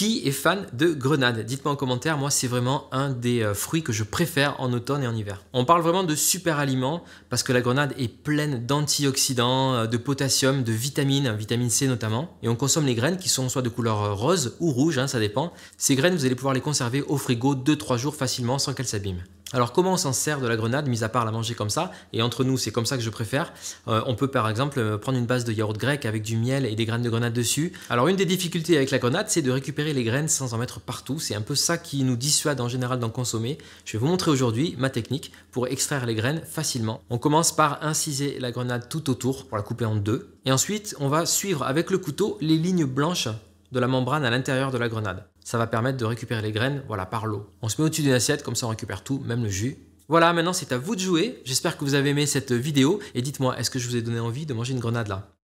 Qui est fan de grenade Dites-moi en commentaire, moi c'est vraiment un des euh, fruits que je préfère en automne et en hiver. On parle vraiment de super aliments parce que la grenade est pleine d'antioxydants, euh, de potassium, de vitamines, vitamine C notamment. Et on consomme les graines qui sont soit de couleur euh, rose ou rouge, hein, ça dépend. Ces graines, vous allez pouvoir les conserver au frigo 2-3 jours facilement sans qu'elles s'abîment. Alors comment on s'en sert de la grenade, mis à part la manger comme ça Et entre nous, c'est comme ça que je préfère. Euh, on peut par exemple euh, prendre une base de yaourt grec avec du miel et des graines de grenade dessus. Alors une des difficultés avec la grenade, c'est de récupérer les graines sans en mettre partout. C'est un peu ça qui nous dissuade en général d'en consommer. Je vais vous montrer aujourd'hui ma technique pour extraire les graines facilement. On commence par inciser la grenade tout autour pour la couper en deux. Et ensuite, on va suivre avec le couteau les lignes blanches de la membrane à l'intérieur de la grenade ça va permettre de récupérer les graines voilà, par l'eau. On se met au-dessus d'une assiette, comme ça on récupère tout, même le jus. Voilà, maintenant c'est à vous de jouer. J'espère que vous avez aimé cette vidéo et dites-moi, est-ce que je vous ai donné envie de manger une grenade là